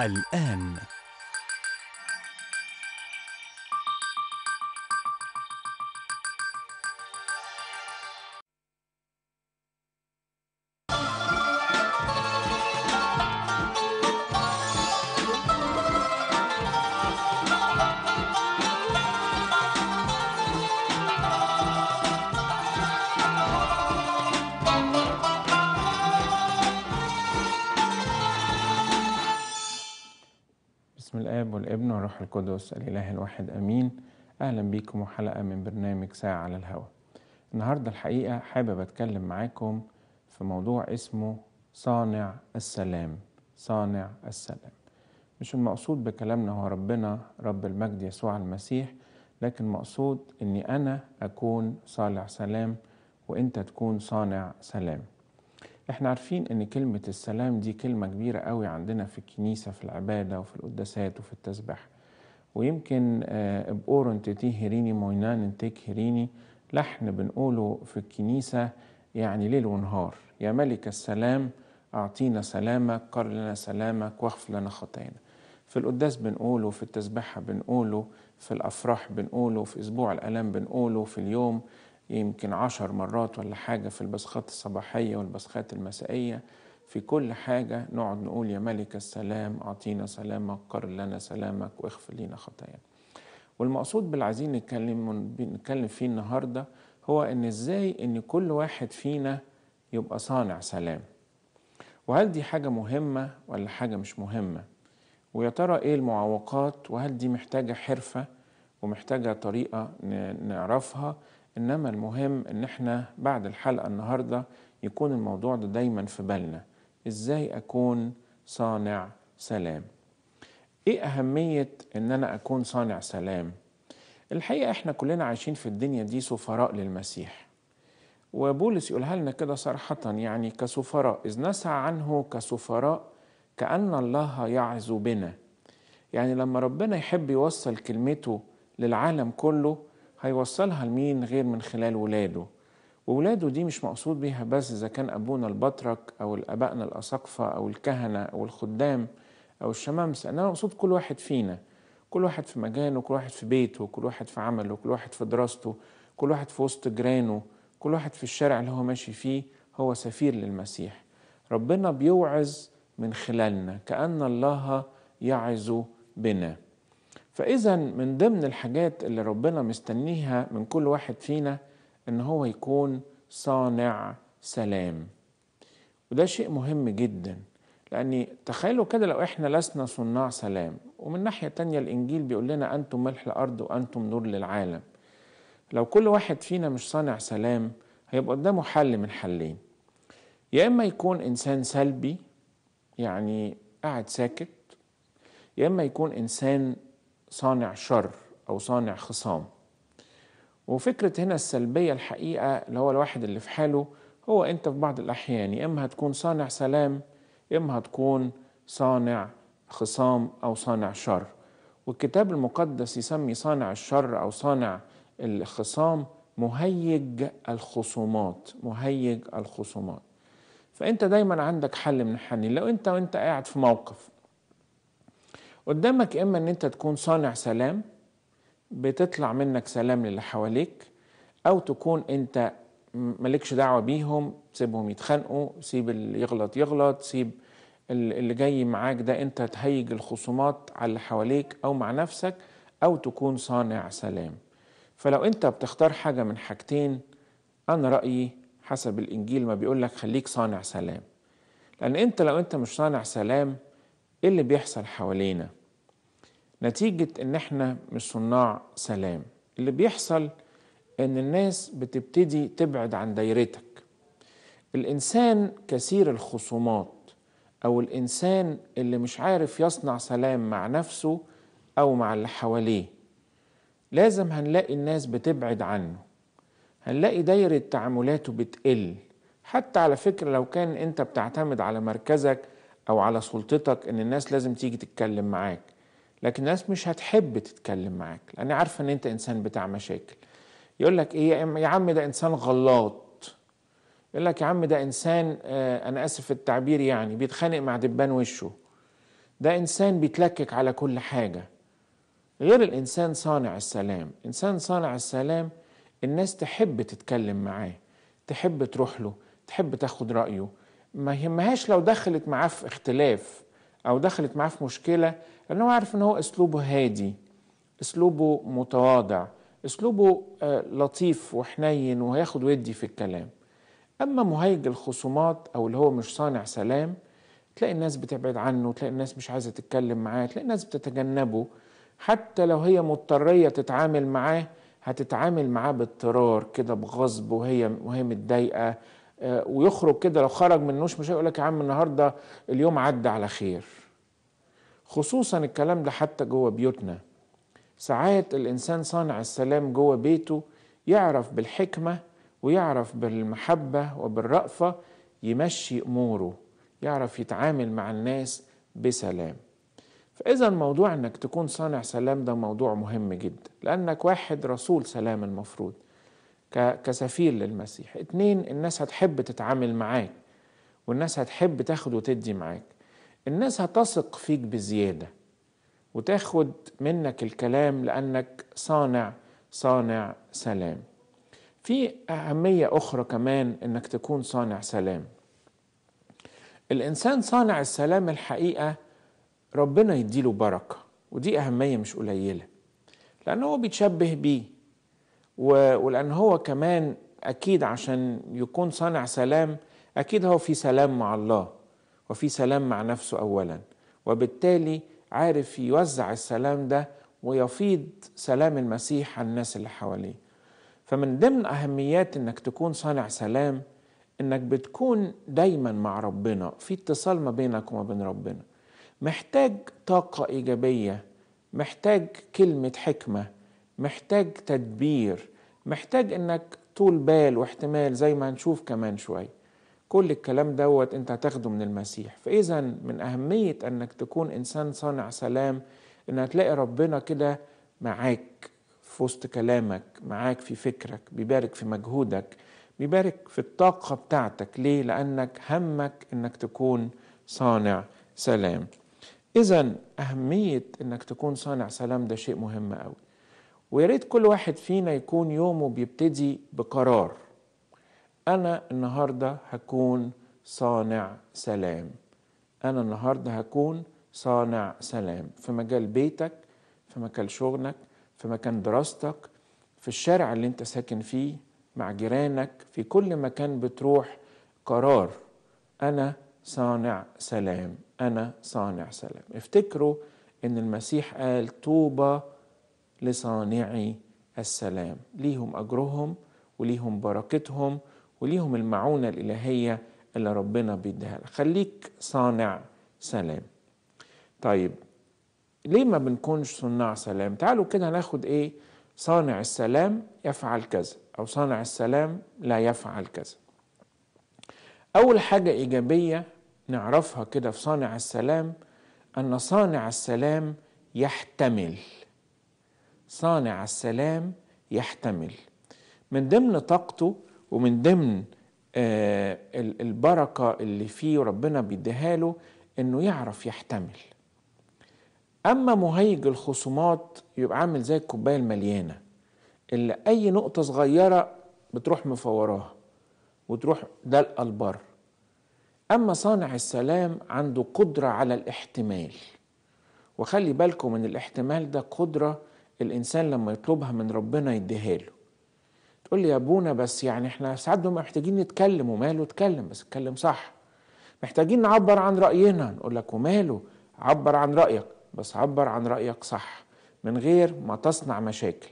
الآن الروح القدس الإله الواحد أمين أهلا بكم وحلقة من برنامج ساعة على الهوا النهاردة الحقيقة حابب أتكلم معاكم في موضوع اسمه صانع السلام صانع السلام مش المقصود بكلامنا هو ربنا رب المجد يسوع المسيح لكن مقصود أني أنا أكون صانع سلام وأنت تكون صانع سلام احنا عارفين ان كلمة السلام دي كلمة كبيرة قوي عندنا في الكنيسة في العبادة وفي القداسات وفي التسبيح ويمكن آه، بأورن تتي هيريني موينان انتك هيريني لحن بنقوله في الكنيسة يعني ليل ونهار يا ملك السلام أعطينا سلامك قر لنا سلامك واغفر لنا خطايانا في القداس بنقوله في التسبحة بنقوله في الأفراح بنقوله في أسبوع الألام بنقوله في اليوم يمكن عشر مرات ولا حاجة في البسخات الصباحية والبسخات المسائية في كل حاجة نقعد نقول يا ملك السلام أعطينا سلامك قر لنا سلامك واغفر لنا خطايانا والمقصود باللي عايزين نتكلم نتكلم فيه النهارده هو ان ازاي ان كل واحد فينا يبقى صانع سلام وهل دي حاجه مهمه ولا حاجه مش مهمه ويا ترى ايه المعوقات وهل دي محتاجه حرفه ومحتاجه طريقه نعرفها انما المهم ان احنا بعد الحلقه النهارده يكون الموضوع ده دايما في بالنا ازاي اكون صانع سلام ايه اهميه ان انا اكون صانع سلام الحقيقه احنا كلنا عايشين في الدنيا دي سفراء للمسيح وبولس يقولها لنا كده صراحه يعني كسفراء اذ نسعى عنه كسفراء كان الله يعز بنا يعني لما ربنا يحب يوصل كلمته للعالم كله هيوصلها لمين غير من خلال ولاده وولاده دي مش مقصود بيها بس إذا كان أبونا البطرك أو أبائنا الأساقفة أو الكهنة أو الخدام أو الشمامسة أنا مقصود كل واحد فينا كل واحد في مجاله كل واحد في بيته كل واحد في عمله كل واحد في دراسته كل واحد في وسط جيرانه كل واحد في الشارع اللي هو ماشي فيه هو سفير للمسيح ربنا بيوعظ من خلالنا كأن الله يعظ بنا فإذا من ضمن الحاجات اللي ربنا مستنيها من كل واحد فينا ان هو يكون صانع سلام وده شيء مهم جدا لأن تخيلوا كده لو إحنا لسنا صناع سلام ومن ناحية تانية الإنجيل بيقول لنا أنتم ملح الأرض وأنتم نور للعالم لو كل واحد فينا مش صانع سلام هيبقى قدامه حل من حلين يا إما يكون إنسان سلبي يعني قاعد ساكت يا إما يكون إنسان صانع شر أو صانع خصام وفكرة هنا السلبية الحقيقة اللي هو الواحد اللي في حاله هو أنت في بعض الأحيان يا إما هتكون صانع سلام يا إما هتكون صانع خصام أو صانع شر والكتاب المقدس يسمي صانع الشر أو صانع الخصام مهيج الخصومات مهيج الخصومات فأنت دايما عندك حل من الحنين لو أنت وأنت قاعد في موقف قدامك إما أن أنت تكون صانع سلام بتطلع منك سلام للي حواليك او تكون انت مالكش دعوه بيهم سيبهم يتخانقوا سيب اللي يغلط يغلط سيب اللي جاي معاك ده انت تهيج الخصومات على اللي حواليك او مع نفسك او تكون صانع سلام فلو انت بتختار حاجه من حاجتين انا رايي حسب الانجيل ما بيقول لك خليك صانع سلام لان انت لو انت مش صانع سلام ايه اللي بيحصل حوالينا نتيجة ان احنا مش صناع سلام اللي بيحصل ان الناس بتبتدي تبعد عن دايرتك الانسان كثير الخصومات او الانسان اللي مش عارف يصنع سلام مع نفسه او مع اللي حواليه لازم هنلاقي الناس بتبعد عنه هنلاقي دايرة تعاملاته بتقل حتى على فكرة لو كان انت بتعتمد على مركزك او على سلطتك ان الناس لازم تيجي تتكلم معاك لكن الناس مش هتحب تتكلم معاك لان عارفه ان انت انسان بتاع مشاكل يقول لك ايه يا عم ده انسان غلاط يقول لك يا عم ده انسان آه انا اسف التعبير يعني بيتخانق مع دبان وشه ده انسان بيتلكك على كل حاجه غير الانسان صانع السلام انسان صانع السلام الناس تحب تتكلم معاه تحب تروح له تحب تاخد رايه ما يهمهاش لو دخلت معاه في اختلاف او دخلت معاه في مشكله لأنه عارف إن هو أسلوبه هادي أسلوبه متواضع أسلوبه آه، لطيف وحنين وهياخد ودي في الكلام أما مهيج الخصومات أو اللي هو مش صانع سلام تلاقي الناس بتبعد عنه تلاقي الناس مش عايزة تتكلم معاه تلاقي الناس بتتجنبه حتى لو هي مضطرية تتعامل معاه هتتعامل معاه باضطرار كده بغصب وهي وهي متضايقه آه، ويخرج كده لو خرج منوش مش هيقول لك يا عم النهارده اليوم عدى على خير خصوصا الكلام ده حتى جوه بيوتنا ساعات الإنسان صانع السلام جوه بيته يعرف بالحكمة ويعرف بالمحبة وبالرأفة يمشي أموره يعرف يتعامل مع الناس بسلام فإذا موضوع أنك تكون صانع سلام ده موضوع مهم جدا لأنك واحد رسول سلام المفروض كسفير للمسيح اتنين الناس هتحب تتعامل معاك والناس هتحب تاخد وتدي معاك الناس هتثق فيك بزياده وتاخد منك الكلام لانك صانع صانع سلام في اهميه اخرى كمان انك تكون صانع سلام الانسان صانع السلام الحقيقه ربنا يديله بركه ودي اهميه مش قليله لان هو بيتشبه بيه ولان هو كمان اكيد عشان يكون صانع سلام اكيد هو في سلام مع الله وفي سلام مع نفسه اولا وبالتالي عارف يوزع السلام ده ويفيض سلام المسيح على الناس اللي حواليه فمن ضمن اهميات انك تكون صانع سلام انك بتكون دايما مع ربنا في اتصال ما بينك وما بين ربنا محتاج طاقه ايجابيه محتاج كلمه حكمه محتاج تدبير محتاج انك طول بال واحتمال زي ما هنشوف كمان شويه كل الكلام دوت انت هتاخده من المسيح فاذا من اهميه انك تكون انسان صانع سلام ان هتلاقي ربنا كده معاك في وسط كلامك معاك في فكرك بيبارك في مجهودك بيبارك في الطاقه بتاعتك ليه لانك همك انك تكون صانع سلام اذا اهميه انك تكون صانع سلام ده شيء مهم قوي ويا ريت كل واحد فينا يكون يومه بيبتدي بقرار أنا النهاردة هكون صانع سلام أنا النهاردة هكون صانع سلام في مجال بيتك في مجال شغلك في مكان دراستك في الشارع اللي انت ساكن فيه مع جيرانك في كل مكان بتروح قرار أنا صانع سلام أنا صانع سلام افتكروا أن المسيح قال طوبى لصانعي السلام ليهم أجرهم وليهم بركتهم وليهم المعونة الإلهية اللي ربنا بيديها لك خليك صانع سلام طيب ليه ما بنكونش صناع سلام تعالوا كده ناخد ايه صانع السلام يفعل كذا او صانع السلام لا يفعل كذا اول حاجة ايجابية نعرفها كده في صانع السلام ان صانع السلام يحتمل صانع السلام يحتمل من ضمن طاقته ومن ضمن آه، البركة اللي فيه ربنا بيديها له انه يعرف يحتمل اما مهيج الخصومات يبقى عامل زي الكوباية المليانة اللي اي نقطة صغيرة بتروح مفوراها وتروح دلق البر اما صانع السلام عنده قدرة على الاحتمال وخلي بالكم من الاحتمال ده قدرة الانسان لما يطلبها من ربنا يديها له تقول لي يا ابونا بس يعني احنا ساعات بنبقى محتاجين نتكلم وماله اتكلم بس اتكلم صح محتاجين نعبر عن راينا نقول لك وماله عبر عن رايك بس عبر عن رايك صح من غير ما تصنع مشاكل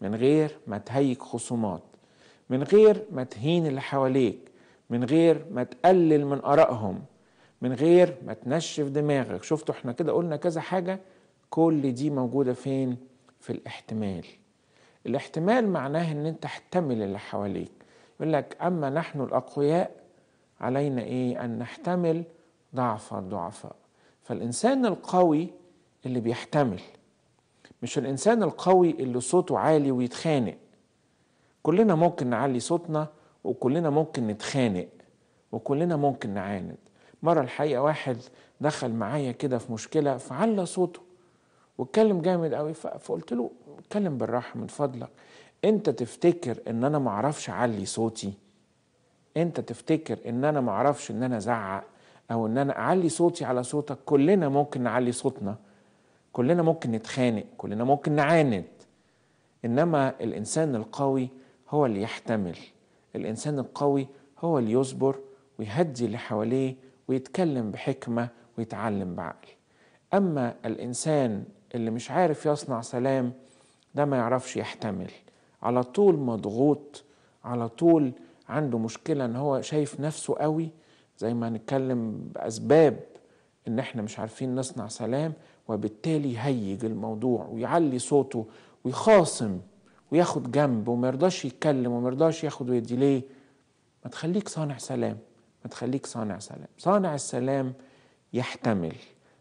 من غير ما تهيج خصومات من غير ما تهين اللي حواليك من غير ما تقلل من ارائهم من غير ما تنشف دماغك شفتوا احنا كده قلنا كذا حاجه كل دي موجوده فين في الاحتمال الاحتمال معناه ان انت احتمل اللي حواليك يقول لك اما نحن الاقوياء علينا ايه ان نحتمل ضعف الضعفاء فالانسان القوي اللي بيحتمل مش الانسان القوي اللي صوته عالي ويتخانق كلنا ممكن نعلي صوتنا وكلنا ممكن نتخانق وكلنا ممكن نعاند مرة الحقيقة واحد دخل معايا كده في مشكلة فعلى صوته واتكلم جامد قوي فقلت له اتكلم بالراحه من فضلك انت تفتكر ان انا معرفش اعلي صوتي انت تفتكر ان انا معرفش ان انا ازعق او ان انا اعلي صوتي على صوتك كلنا ممكن نعلي صوتنا كلنا ممكن نتخانق كلنا ممكن نعاند انما الانسان القوي هو اللي يحتمل الانسان القوي هو اللي يصبر ويهدي اللي حواليه ويتكلم بحكمه ويتعلم بعقل اما الانسان اللي مش عارف يصنع سلام ده ما يعرفش يحتمل على طول مضغوط على طول عنده مشكلة ان هو شايف نفسه قوي زي ما هنتكلم بأسباب ان احنا مش عارفين نصنع سلام وبالتالي يهيج الموضوع ويعلي صوته ويخاصم وياخد جنب وما يرضاش يتكلم وما يرضاش ياخد ويدي ليه ما تخليك صانع سلام ما تخليك صانع سلام صانع السلام يحتمل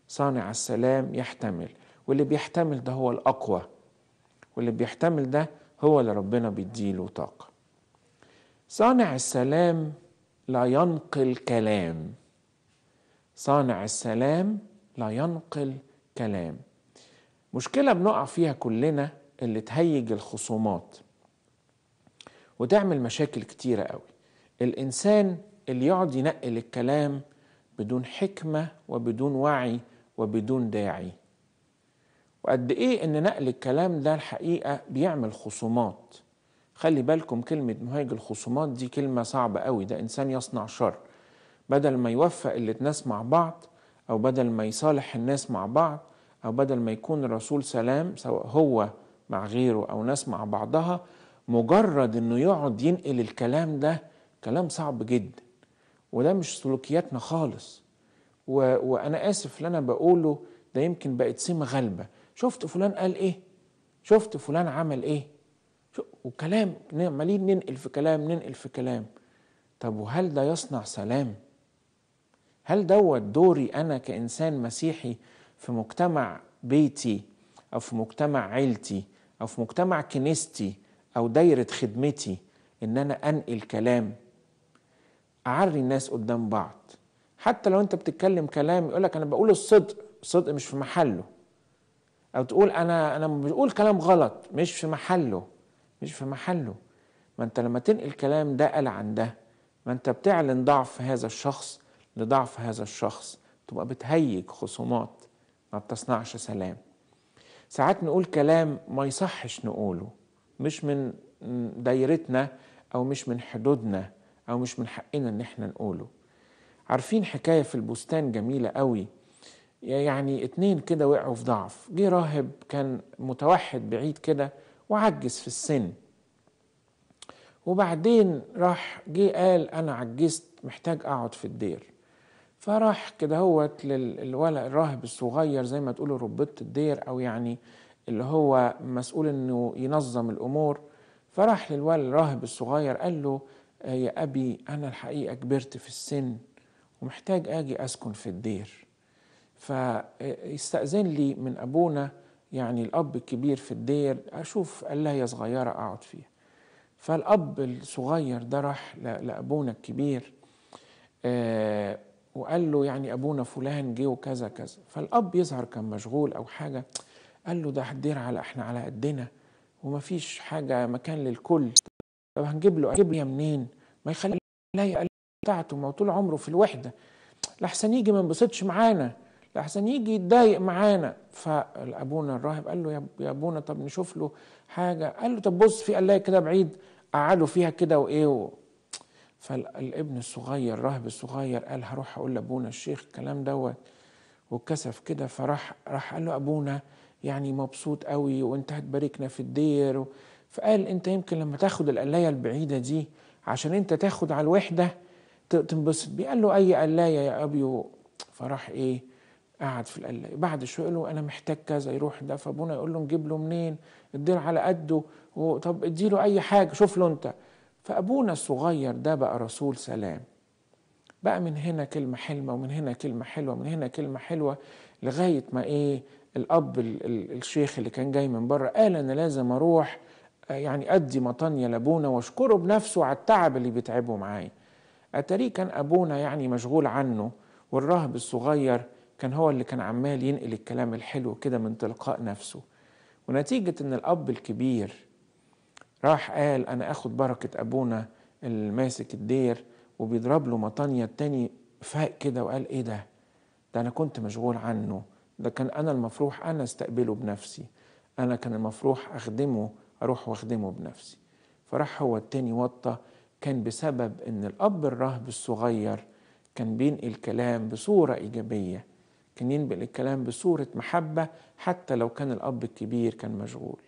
صانع السلام يحتمل واللي بيحتمل ده هو الأقوى واللي بيحتمل ده هو اللي ربنا بيديله طاقة صانع السلام لا ينقل كلام صانع السلام لا ينقل كلام مشكلة بنقع فيها كلنا اللي تهيج الخصومات وتعمل مشاكل كتيرة قوي الإنسان اللي يقعد ينقل الكلام بدون حكمة وبدون وعي وبدون داعي وقد ايه ان نقل الكلام ده الحقيقه بيعمل خصومات خلي بالكم كلمه مهاج الخصومات دي كلمه صعبه قوي ده انسان يصنع شر بدل ما يوفق الناس مع بعض او بدل ما يصالح الناس مع بعض او بدل ما يكون الرسول سلام سواء هو مع غيره او ناس مع بعضها مجرد انه يقعد ينقل الكلام ده كلام صعب جدا وده مش سلوكياتنا خالص و... وانا اسف اللي انا بقوله ده يمكن بقت سمه غالبه شفت فلان قال ايه شفت فلان عمل ايه وكلام عمالين ننقل في كلام ننقل في كلام طب وهل ده يصنع سلام هل دوت دوري انا كانسان مسيحي في مجتمع بيتي او في مجتمع عيلتي او في مجتمع كنيستي او دايره خدمتي ان انا انقل كلام اعري الناس قدام بعض حتى لو انت بتتكلم كلام يقولك انا بقول الصدق الصدق مش في محله او تقول انا انا بقول كلام غلط مش في محله مش في محله ما انت لما تنقل كلام ده قال عن ده ما انت بتعلن ضعف هذا الشخص لضعف هذا الشخص تبقى بتهيج خصومات ما بتصنعش سلام ساعات نقول كلام ما يصحش نقوله مش من دايرتنا او مش من حدودنا او مش من حقنا ان احنا نقوله عارفين حكايه في البستان جميله قوي يعني اتنين كده وقعوا في ضعف جه راهب كان متوحد بعيد كده وعجز في السن وبعدين راح جه قال انا عجزت محتاج اقعد في الدير فراح كده هوت للولد الراهب الصغير زي ما تقولوا ربطة الدير او يعني اللي هو مسؤول انه ينظم الامور فراح للولد الراهب الصغير قال له يا ابي انا الحقيقه كبرت في السن ومحتاج اجي اسكن في الدير فاستأذن لي من أبونا يعني الأب الكبير في الدير أشوف قلاية صغيرة أقعد فيها فالأب الصغير ده راح لأبونا الكبير آه وقال له يعني أبونا فلان جه وكذا كذا فالأب يظهر كان مشغول أو حاجة قال له ده الدير على إحنا على قدنا ومفيش حاجة مكان للكل طب هنجيب له أجيب منين ما يخلي لا بتاعته ما طول عمره في الوحدة لحسن يجي ما ينبسطش معانا لحسن يجي يتضايق معانا فابونا الراهب قال له يا ابونا طب نشوف له حاجه قال له طب بص في قلايه كده بعيد قعدوا فيها كده وايه فالابن الصغير الراهب الصغير قال هروح اقول لابونا الشيخ الكلام دوت وكسف كده فراح راح قال له ابونا يعني مبسوط قوي وانت هتباركنا في الدير و... فقال انت يمكن لما تاخد القلايه البعيده دي عشان انت تاخد على الوحده تنبسط بيه قال له اي قلايه يا ابيو فراح ايه قعد في القلاية بعد شوية قال له أنا محتاج كذا يروح ده فأبونا يقول له نجيب له منين الدير على قده وطب ادي له أي حاجة شوف له أنت فأبونا الصغير ده بقى رسول سلام بقى من هنا كلمة حلمة ومن هنا كلمة حلوة ومن هنا كلمة حلوة لغاية ما إيه الأب الشيخ اللي كان جاي من بره قال أنا لازم أروح آه، يعني أدي مطانية لأبونا وأشكره بنفسه على التعب اللي بيتعبه معايا أتاريه كان أبونا يعني مشغول عنه والراهب الصغير كان هو اللي كان عمال ينقل الكلام الحلو كده من تلقاء نفسه ونتيجة ان الاب الكبير راح قال انا اخد بركة ابونا الماسك الدير وبيضرب له مطانية التاني فاق كده وقال ايه ده ده انا كنت مشغول عنه ده كان انا المفروح انا استقبله بنفسي انا كان المفروح اخدمه اروح واخدمه بنفسي فراح هو التاني وطى كان بسبب ان الاب الرهب الصغير كان بينقل كلام بصورة ايجابية كان ينقل الكلام بصورة محبة حتى لو كان الأب الكبير كان مشغول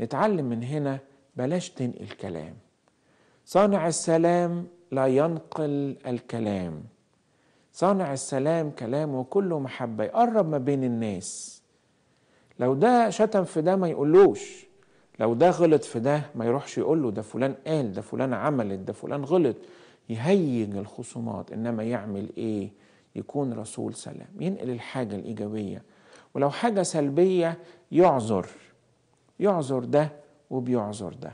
نتعلم من هنا بلاش تنقل كلام صانع السلام لا ينقل الكلام صانع السلام كلامه كله محبة يقرب ما بين الناس لو ده شتم في ده ما يقولوش لو ده غلط في ده ما يروحش يقوله ده فلان قال ده فلان عملت ده فلان غلط يهيج الخصومات انما يعمل ايه يكون رسول سلام ينقل الحاجة الإيجابية ولو حاجة سلبية يعذر يعذر ده وبيعذر ده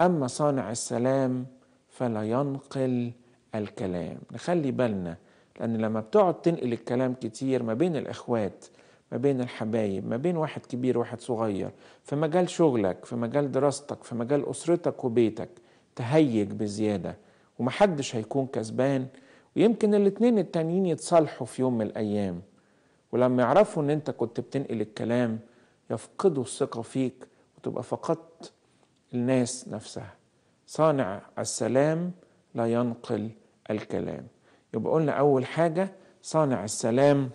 أما صانع السلام فلا ينقل الكلام نخلي بالنا لأن لما بتقعد تنقل الكلام كتير ما بين الإخوات ما بين الحبايب ما بين واحد كبير وواحد صغير في مجال شغلك في مجال دراستك في مجال أسرتك وبيتك تهيج بزيادة ومحدش هيكون كسبان ويمكن الاتنين التانيين يتصالحوا في يوم من الأيام ولما يعرفوا إن أنت كنت بتنقل الكلام يفقدوا الثقة فيك وتبقى فقدت الناس نفسها صانع السلام لا ينقل الكلام يبقى قلنا أول حاجة صانع السلام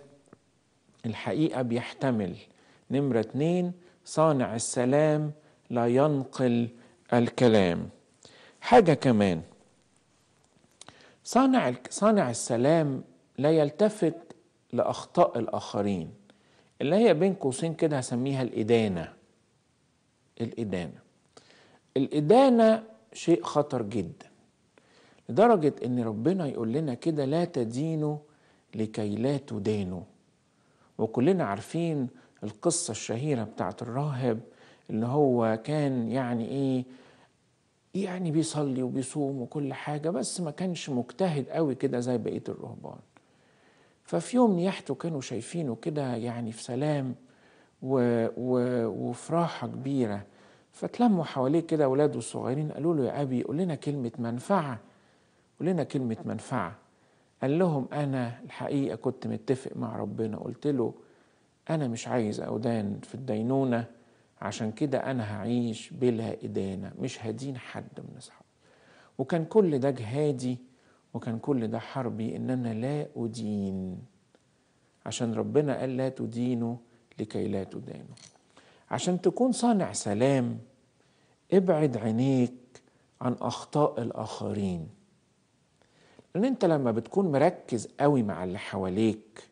الحقيقة بيحتمل نمرة اتنين صانع السلام لا ينقل الكلام حاجة كمان صانع صانع السلام لا يلتفت لاخطاء الاخرين اللي هي بين قوسين كده هسميها الادانه الادانه الادانه شيء خطر جدا لدرجه ان ربنا يقول لنا كده لا تدينوا لكي لا تدانوا وكلنا عارفين القصه الشهيره بتاعت الراهب اللي هو كان يعني ايه يعني بيصلي وبيصوم وكل حاجة بس ما كانش مجتهد قوي كده زي بقية الرهبان ففي يوم نياحته كانوا شايفينه كده يعني في سلام و... و... وفي راحة كبيرة فتلموا حواليه كده أولاده الصغيرين قالوا له يا أبي قول لنا كلمة منفعة قول لنا كلمة منفعة قال لهم أنا الحقيقة كنت متفق مع ربنا قلت له أنا مش عايز أودان في الدينونة عشان كده أنا هعيش بلا إدانة مش هدين حد من أصحابي وكان كل ده جهادي وكان كل ده حربي إن أنا لا أدين عشان ربنا قال لا تدينوا لكي لا تدانوا عشان تكون صانع سلام ابعد عينيك عن أخطاء الآخرين لأن أنت لما بتكون مركز قوي مع اللي حواليك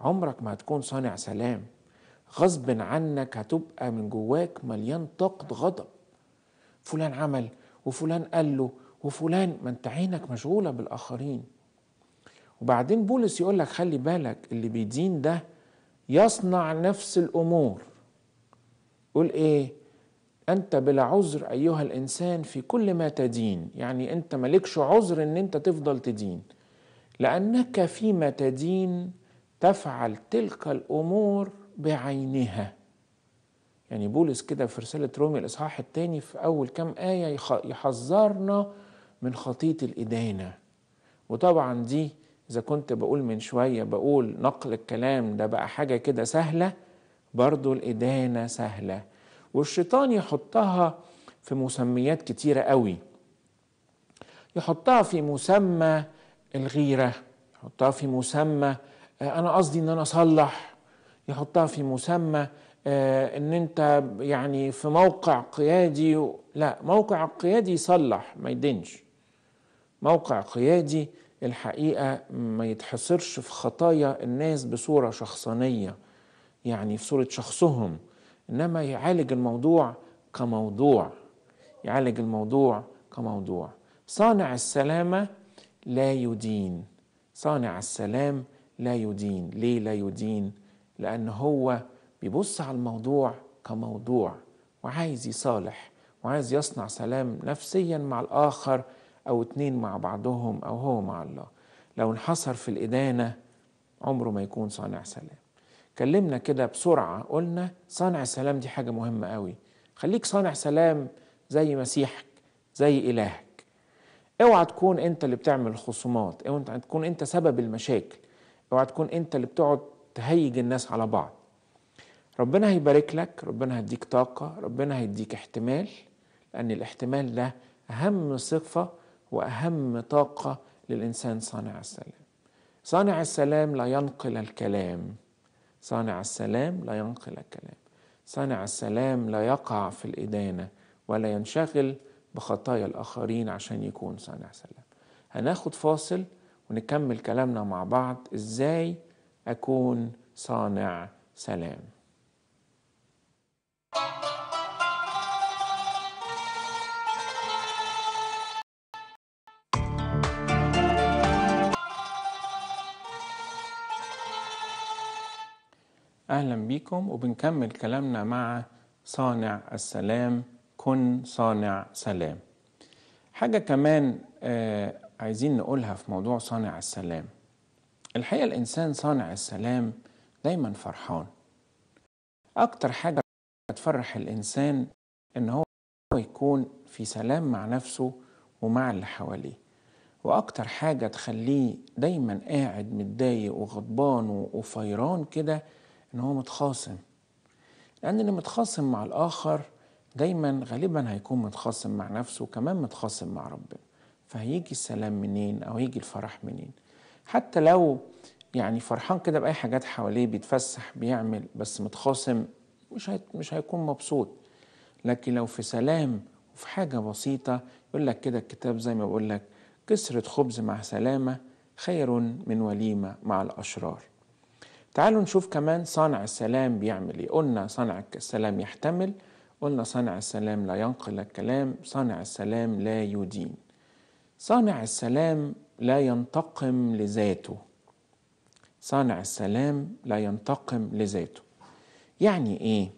عمرك ما هتكون صانع سلام غصب عنك هتبقى من جواك مليان طاقة غضب فلان عمل وفلان قال له وفلان ما انت عينك مشغولة بالآخرين وبعدين بولس يقول لك خلي بالك اللي بيدين ده يصنع نفس الأمور قول إيه أنت بلا عذر أيها الإنسان في كل ما تدين يعني أنت مالكش عذر أن أنت تفضل تدين لأنك فيما تدين تفعل تلك الأمور بعينها يعني بولس كده في رسالة رومي الإصحاح الثاني في أول كام آية يحذرنا من خطية الإدانة وطبعا دي إذا كنت بقول من شوية بقول نقل الكلام ده بقى حاجة كده سهلة برضو الإدانة سهلة والشيطان يحطها في مسميات كتيرة قوي يحطها في مسمى الغيرة يحطها في مسمى آه، أنا قصدي إن أنا أصلح يحطها في مسمى آه، ان انت يعني في موقع قيادي لا موقع قيادي يصلح ما يدنش موقع قيادي الحقيقة ما يتحصرش في خطايا الناس بصورة شخصانية يعني في صورة شخصهم إنما يعالج الموضوع كموضوع يعالج الموضوع كموضوع صانع السلامة لا يدين صانع السلام لا يدين ليه لا يدين لأن هو بيبص على الموضوع كموضوع وعايز يصالح وعايز يصنع سلام نفسيا مع الآخر أو اتنين مع بعضهم أو هو مع الله لو انحصر في الإدانة عمره ما يكون صانع سلام كلمنا كده بسرعة قلنا صانع السلام دي حاجة مهمة قوي خليك صانع سلام زي مسيحك زي إلهك اوعى تكون انت اللي بتعمل الخصومات اوعى تكون انت سبب المشاكل اوعى تكون انت اللي بتقعد تهيج الناس على بعض ربنا هيبارك لك ربنا هيديك طاقة ربنا هيديك احتمال لأن الاحتمال ده أهم صفة وأهم طاقة للإنسان صانع السلام صانع السلام لا ينقل الكلام صانع السلام لا ينقل الكلام صانع السلام لا يقع في الإدانة ولا ينشغل بخطايا الآخرين عشان يكون صانع سلام هناخد فاصل ونكمل كلامنا مع بعض إزاي اكون صانع سلام اهلا بيكم وبنكمل كلامنا مع صانع السلام كن صانع سلام حاجه كمان آه، عايزين نقولها في موضوع صانع السلام الحقيقة الإنسان صانع السلام دايما فرحان أكتر حاجة تفرح الإنسان إن هو يكون في سلام مع نفسه ومع اللي حواليه وأكتر حاجة تخليه دايما قاعد متضايق وغضبان وفيران كده إن هو متخاصم لأن اللي متخاصم مع الآخر دايما غالبا هيكون متخاصم مع نفسه وكمان متخاصم مع ربنا فهيجي السلام منين أو هيجي الفرح منين حتى لو يعني فرحان كده باي حاجات حواليه بيتفسح بيعمل بس متخاصم مش هي... مش هيكون مبسوط لكن لو في سلام وفي حاجه بسيطه يقول لك كده الكتاب زي ما بقول لك كسرة خبز مع سلامه خير من وليمه مع الاشرار تعالوا نشوف كمان صانع السلام بيعمل ايه قلنا صانع السلام يحتمل قلنا صانع السلام لا ينقل الكلام صانع السلام لا يدين صانع السلام لا ينتقم لذاته صانع السلام لا ينتقم لذاته يعني ايه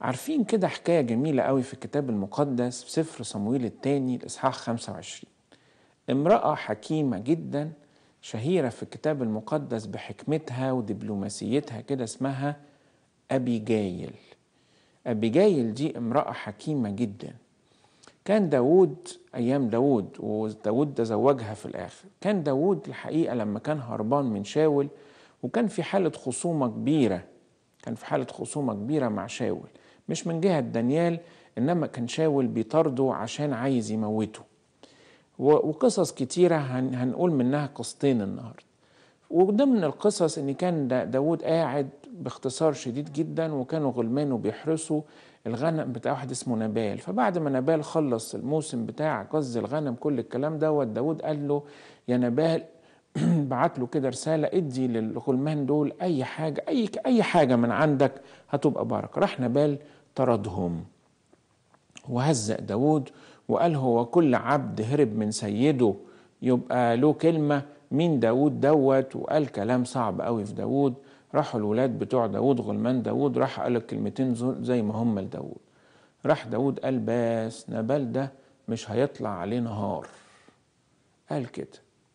عارفين كده حكايه جميله قوي في الكتاب المقدس في سفر صمويل الثاني الاصحاح 25 امراه حكيمه جدا شهيره في الكتاب المقدس بحكمتها ودبلوماسيتها كده اسمها ابيجايل ابيجايل دي امراه حكيمه جدا كان داود أيام داود وداود تزوجها في الآخر كان داود الحقيقة لما كان هربان من شاول وكان في حالة خصومة كبيرة كان في حالة خصومة كبيرة مع شاول مش من جهة دانيال إنما كان شاول بيطارده عشان عايز يموته وقصص كتيرة هنقول منها قصتين النهاردة وضمن القصص ان كان داود قاعد باختصار شديد جدا وكانوا غلمانه بيحرسوا الغنم بتاع واحد اسمه نبال فبعد ما نبال خلص الموسم بتاع قز الغنم كل الكلام دوت داود قال له يا نبال بعت له كده رسالة ادي للغلمان دول أي حاجة أي أي حاجة من عندك هتبقى بركة راح نبال طردهم وهزق داود وقال هو كل عبد هرب من سيده يبقى له كلمة مين داود دوت وقال كلام صعب قوي في داود راحوا الولاد بتوع داود غلمان داود راح قال الكلمتين زي ما هم لداود راح داود قال بس نبال ده مش هيطلع عليه نهار قال كده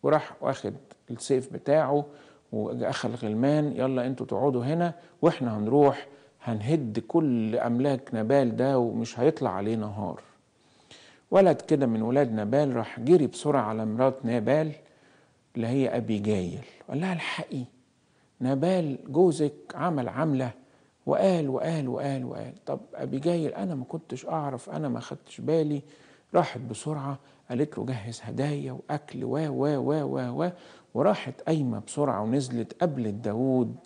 وراح واخد السيف بتاعه واخد غلمان يلا انتوا تقعدوا هنا واحنا هنروح هنهد كل املاك نبال ده ومش هيطلع عليه نهار ولد كده من ولاد نبال راح جري بسرعه على مرات نبال اللي هي أبيجايل قال لها الحقي نبال جوزك عمل عملة وقال وقال وقال وقال طب أبيجايل أنا ما كنتش أعرف أنا ما خدتش بالي راحت بسرعة قالت له جهز هدايا وأكل و و و و و وراحت قايمة بسرعة ونزلت قبل داوود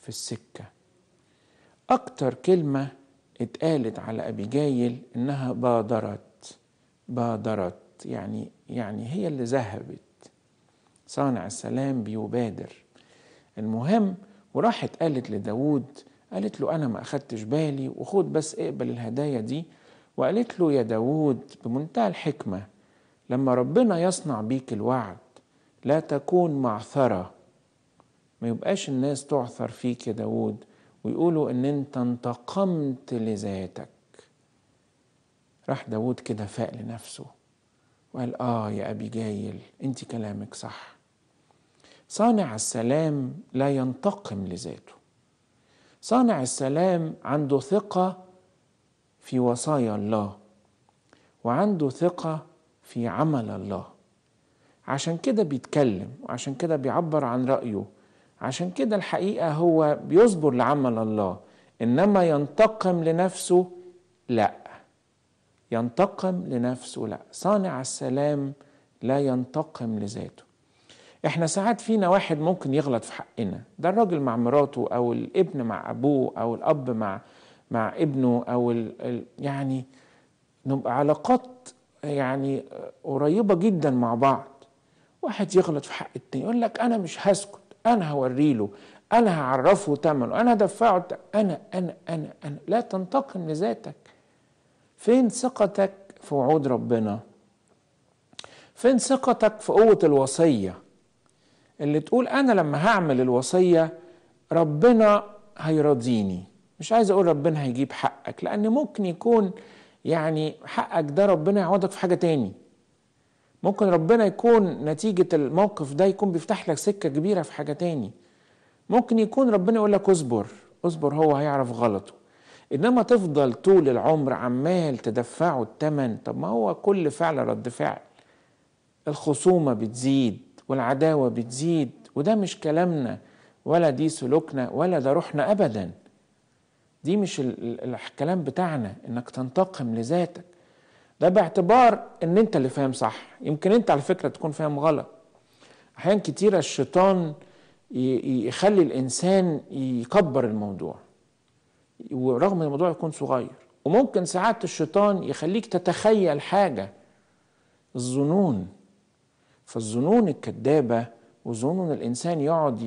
في السكة أكتر كلمة اتقالت على أبيجايل إنها بادرت بادرت يعني يعني هي اللي ذهبت صانع السلام بيبادر المهم وراحت قالت لداود قالت له أنا ما أخدتش بالي وخد بس اقبل الهدايا دي وقالت له يا داود بمنتهى الحكمة لما ربنا يصنع بيك الوعد لا تكون معثرة ما يبقاش الناس تعثر فيك يا داود ويقولوا ان انت انتقمت لذاتك راح داود كده فاق لنفسه وقال اه يا ابي جايل انت كلامك صح صانع السلام لا ينتقم لذاته صانع السلام عنده ثقه في وصايا الله وعنده ثقه في عمل الله عشان كده بيتكلم وعشان كده بيعبر عن رايه عشان كده الحقيقه هو بيصبر لعمل الله انما ينتقم لنفسه لا ينتقم لنفسه لا صانع السلام لا ينتقم لذاته احنا ساعات فينا واحد ممكن يغلط في حقنا ده الراجل مع مراته او الابن مع ابوه او الاب مع مع ابنه او ال ال يعني نبقى علاقات يعني قريبه جدا مع بعض واحد يغلط في حق التاني يقول لك انا مش هسكت انا هوري له انا هعرفه ثمنه انا هدفعه انا انا انا انا لا تنتقم لذاتك فين ثقتك في وعود ربنا فين ثقتك في قوه الوصيه اللي تقول انا لما هعمل الوصيه ربنا هيرضيني مش عايز اقول ربنا هيجيب حقك لان ممكن يكون يعني حقك ده ربنا يعوضك في حاجه تاني ممكن ربنا يكون نتيجه الموقف ده يكون بيفتح لك سكه كبيره في حاجه تاني ممكن يكون ربنا يقول لك اصبر اصبر هو هيعرف غلطه انما تفضل طول العمر عمال تدفعه التمن طب ما هو كل فعل رد فعل الخصومه بتزيد والعداوة بتزيد وده مش كلامنا ولا دي سلوكنا ولا ده روحنا أبدا دي مش الكلام بتاعنا انك تنتقم لذاتك ده باعتبار ان انت اللي فاهم صح يمكن انت على فكرة تكون فاهم غلط احيان كتيرة الشيطان يخلي الانسان يكبر الموضوع ورغم الموضوع يكون صغير وممكن ساعات الشيطان يخليك تتخيل حاجة الظنون فالظنون الكدابة وظنون الإنسان يقعد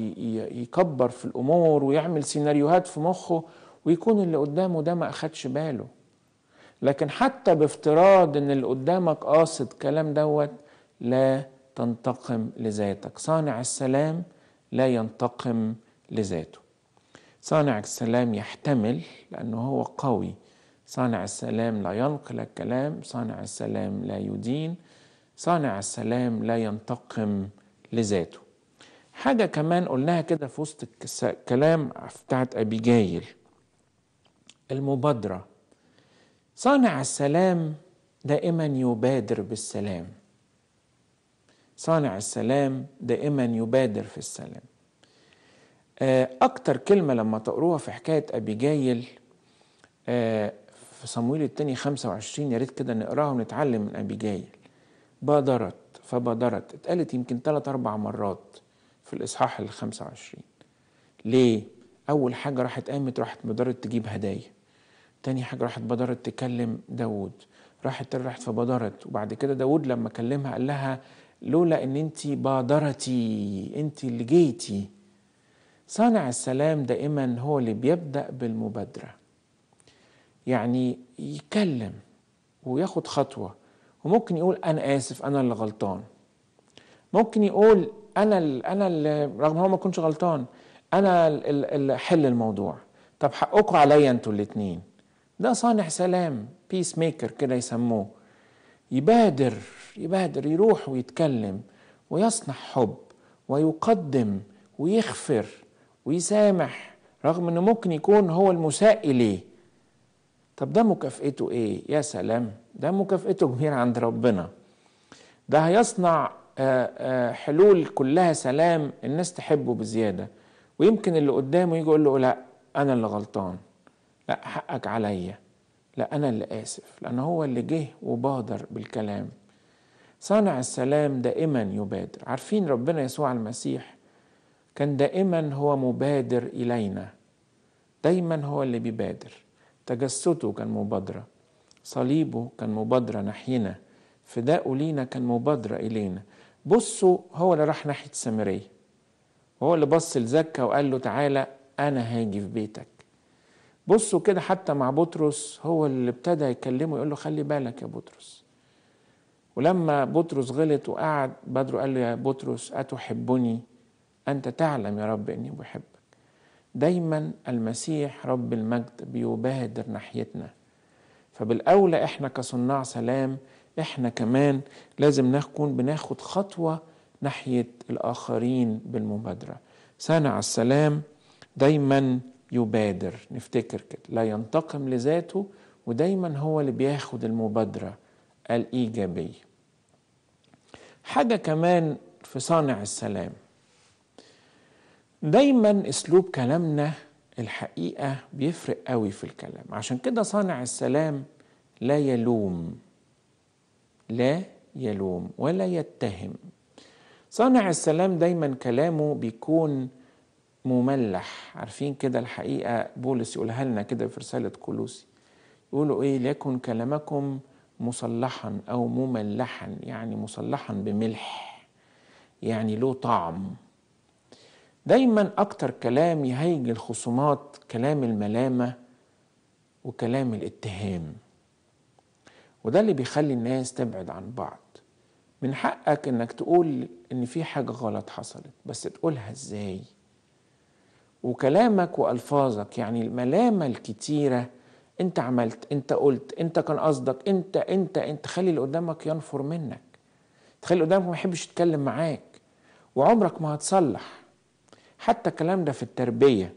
يكبر في الأمور ويعمل سيناريوهات في مخه ويكون اللي قدامه ده ما أخدش باله لكن حتى بافتراض ان اللي قدامك قاصد كلام دوت لا تنتقم لذاتك صانع السلام لا ينتقم لذاته صانع السلام يحتمل لأنه هو قوي صانع السلام لا ينقل الكلام صانع السلام لا يدين صانع السلام لا ينتقم لذاته حاجة كمان قلناها كده في وسط الكلام بتاعت أبيجايل المبادرة صانع السلام دائما يبادر بالسلام صانع السلام دائما يبادر في السلام آه، أكتر كلمة لما تقروها في حكاية أبيجايل آه، في صمويل التاني 25 يا ريت كده نقراها ونتعلم من أبيجايل بادرت فبادرت اتقالت يمكن ثلاث أربع مرات في الإصحاح ال 25 ليه؟ أول حاجة راحت قامت راحت بادرت تجيب هدايا تاني حاجة راحت بادرت تكلم داود راحت راحت فبادرت وبعد كده داود لما كلمها قال لها لولا ان انت بادرتي انت اللي جيتي صانع السلام دائما هو اللي بيبدا بالمبادره يعني يكلم وياخد خطوه وممكن يقول انا اسف انا اللي غلطان ممكن يقول انا انا اللي رغم هو ما كنتش غلطان انا اللي حل الموضوع طب حقكم عليا انتوا الاتنين ده صانع سلام بيس ميكر كده يسموه يبادر يبادر يروح ويتكلم ويصنع حب ويقدم ويغفر ويسامح رغم انه ممكن يكون هو المساء اليه طب ده مكافئته ايه يا سلام ده مكافأته كبيرة عند ربنا ده هيصنع آه، آه، حلول كلها سلام الناس تحبه بزيادة ويمكن اللي قدامه يجي يقول له لا أنا اللي غلطان لا حقك عليا لا أنا اللي آسف لأن هو اللي جه وبادر بالكلام صانع السلام دائما يبادر عارفين ربنا يسوع المسيح كان دائما هو مبادر إلينا دايما هو اللي بيبادر تجسده كان مبادره صليبه كان مبادرة ناحينا فداؤه لينا كان مبادرة إلينا بصوا هو اللي راح ناحية سامرية وهو اللي بص لزكا وقال له تعالى أنا هاجي في بيتك بصوا كده حتى مع بطرس هو اللي ابتدى يكلمه يقول له خلي بالك يا بطرس ولما بطرس غلط وقعد بدر قال له يا بطرس أتحبني أنت تعلم يا رب إني بحبك دايما المسيح رب المجد بيبادر ناحيتنا فبالاولى احنا كصناع سلام احنا كمان لازم نكون بناخد خطوه ناحيه الاخرين بالمبادره صانع السلام دايما يبادر نفتكر كده لا ينتقم لذاته ودايما هو اللي بياخد المبادره الايجابيه حاجه كمان في صانع السلام دايما اسلوب كلامنا الحقيقة بيفرق قوي في الكلام عشان كده صانع السلام لا يلوم لا يلوم ولا يتهم صانع السلام دايما كلامه بيكون مملح عارفين كده الحقيقة بولس يقولها لنا كده في رسالة كولوسي يقولوا ايه ليكن كلامكم مصلحا او مملحا يعني مصلحا بملح يعني له طعم دايما أكتر كلام يهيج الخصومات كلام الملامة وكلام الاتهام وده اللي بيخلي الناس تبعد عن بعض من حقك انك تقول ان في حاجة غلط حصلت بس تقولها ازاي وكلامك والفاظك يعني الملامة الكتيرة انت عملت انت قلت انت كان قصدك انت انت انت تخلي اللي قدامك ينفر منك تخلي اللي قدامك ما يحبش يتكلم معاك وعمرك ما هتصلح حتى الكلام ده في التربية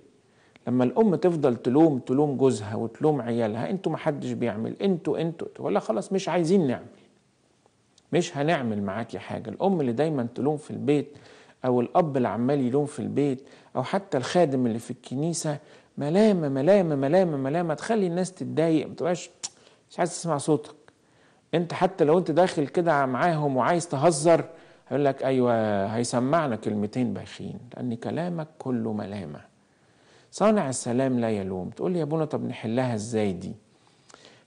لما الأم تفضل تلوم تلوم جوزها وتلوم عيالها انتوا محدش بيعمل انتوا انتوا ولا خلاص مش عايزين نعمل مش هنعمل معاكي حاجة الأم اللي دايما تلوم في البيت أو الأب اللي عمال يلوم في البيت أو حتى الخادم اللي في الكنيسة ملامة ملامة ملامة ملامة تخلي الناس تتضايق ما تبقاش مش عايز تسمع صوتك انت حتى لو انت داخل كده معاهم وعايز تهزر يقول لك أيوة هيسمعنا كلمتين بايخين لأن كلامك كله ملامة صانع السلام لا يلوم تقول لي يا ابونا طب نحلها ازاي دي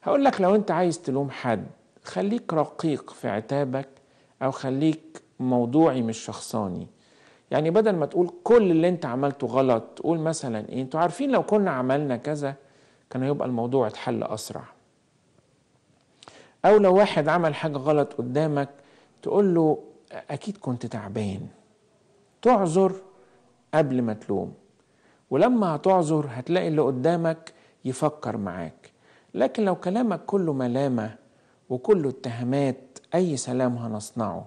هقول لك لو انت عايز تلوم حد خليك رقيق في عتابك او خليك موضوعي مش شخصاني يعني بدل ما تقول كل اللي انت عملته غلط تقول مثلا ايه انتوا عارفين لو كنا عملنا كذا كان هيبقى الموضوع اتحل اسرع او لو واحد عمل حاجه غلط قدامك تقول له اكيد كنت تعبان تعذر قبل ما تلوم ولما هتعذر هتلاقي اللي قدامك يفكر معاك لكن لو كلامك كله ملامة وكله اتهامات أي سلام هنصنعه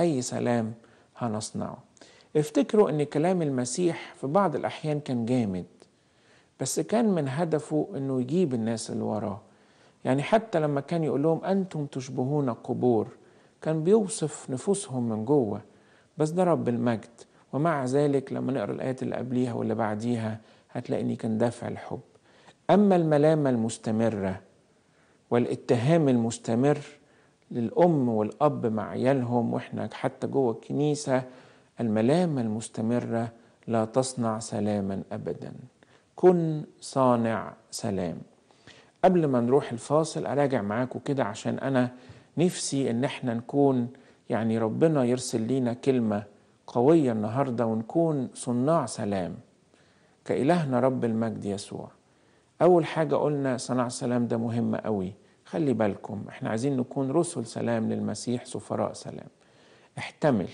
أي سلام هنصنعه افتكروا أن كلام المسيح في بعض الأحيان كان جامد بس كان من هدفه أنه يجيب الناس اللي وراه يعني حتى لما كان يقول لهم أنتم تشبهون قبور كان بيوصف نفوسهم من جوه بس ده رب المجد ومع ذلك لما نقرا الايات اللي قبليها واللي بعديها هتلاقي ان كان دافع الحب اما الملامه المستمره والاتهام المستمر للام والاب مع عيالهم واحنا حتى جوه الكنيسه الملامه المستمره لا تصنع سلاما ابدا كن صانع سلام قبل ما نروح الفاصل اراجع معاكم كده عشان انا نفسي ان احنا نكون يعني ربنا يرسل لينا كلمه قويه النهارده ونكون صناع سلام كالهنا رب المجد يسوع اول حاجه قلنا صناع سلام ده مهم قوي خلي بالكم احنا عايزين نكون رسل سلام للمسيح سفراء سلام احتمل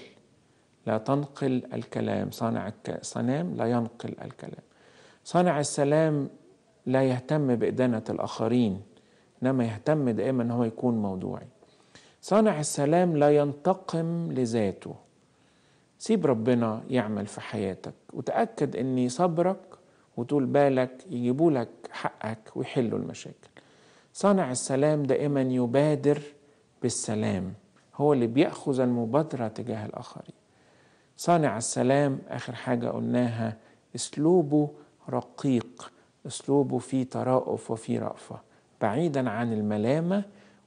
لا تنقل الكلام صانع الك... لا ينقل الكلام صانع السلام لا يهتم بإدانة الآخرين إنما يهتم دائما أن هو يكون موضوعي صانع السلام لا ينتقم لذاته سيب ربنا يعمل في حياتك وتأكد ان صبرك وطول بالك يجيبوا لك حقك ويحلوا المشاكل صانع السلام دائما يبادر بالسلام هو اللي بيأخذ المبادرة تجاه الآخرين صانع السلام آخر حاجة قلناها أسلوبه رقيق أسلوبه فيه ترأف وفيه رأفة بعيدا عن الملامة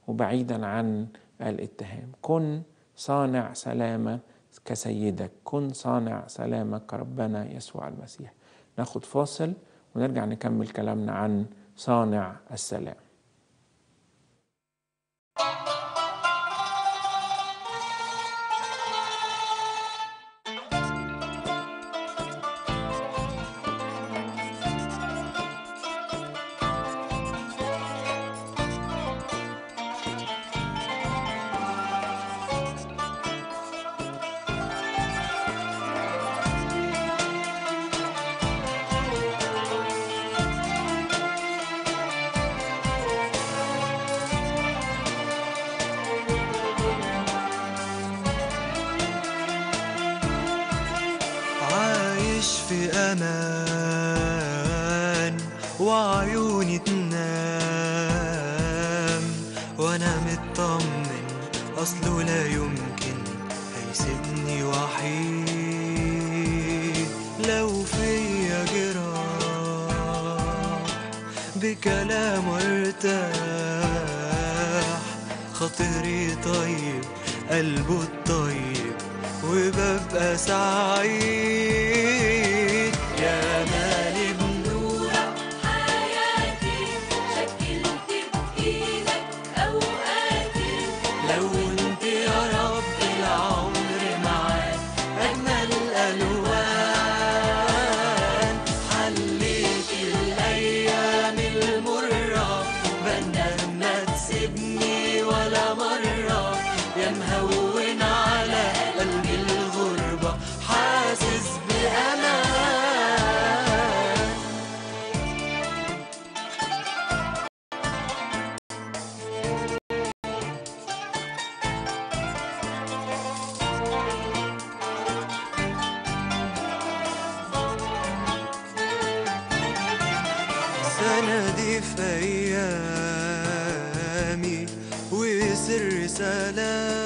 وبعيدا عن الاتهام كن صانع سلامة كسيدك كن صانع سلامة كربنا يسوع المسيح ناخد فاصل ونرجع نكمل كلامنا عن صانع السلام قلبه نادي في أيامي وسر سلام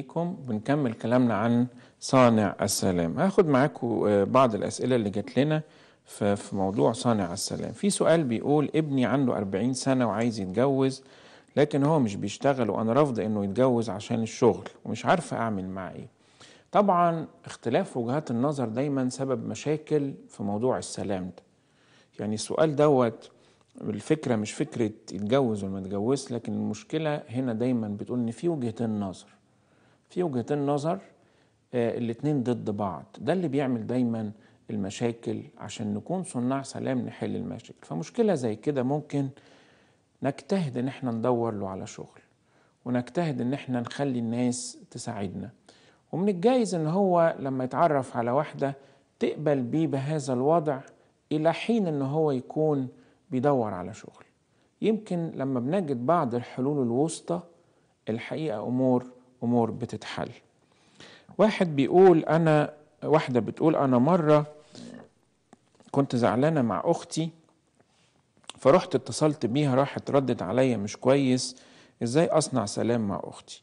بيكم بنكمل كلامنا عن صانع السلام هاخد معاكم آه، بعض الأسئلة اللي جات لنا في موضوع صانع السلام في سؤال بيقول ابني عنده 40 سنة وعايز يتجوز لكن هو مش بيشتغل وأنا رافض إنه يتجوز عشان الشغل ومش عارفة أعمل معاه إيه طبعا اختلاف وجهات النظر دايما سبب مشاكل في موضوع السلام ده يعني السؤال دوت الفكرة مش فكرة يتجوز ولا ما لكن المشكلة هنا دايما بتقول إن في وجهتين نظر في وجهتين نظر آه، الاتنين ضد بعض ده اللي بيعمل دايما المشاكل عشان نكون صناع سلام نحل المشاكل فمشكلة زي كده ممكن نجتهد ان احنا ندور له على شغل ونجتهد ان احنا نخلي الناس تساعدنا ومن الجايز ان هو لما يتعرف على واحدة تقبل بيه بهذا الوضع الى حين ان هو يكون بيدور على شغل يمكن لما بنجد بعض الحلول الوسطى الحقيقة امور الامور بتتحل واحد بيقول انا واحده بتقول انا مره كنت زعلانه مع اختي فرحت اتصلت بيها راحت ردت عليا مش كويس ازاي اصنع سلام مع اختي